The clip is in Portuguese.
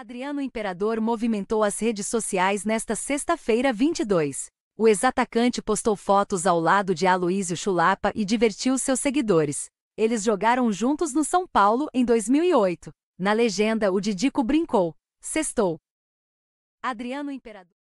Adriano Imperador movimentou as redes sociais nesta sexta-feira 22. O ex-atacante postou fotos ao lado de Aloísio Chulapa e divertiu seus seguidores. Eles jogaram juntos no São Paulo em 2008. Na legenda, o Didico brincou: Sextou. Adriano Imperador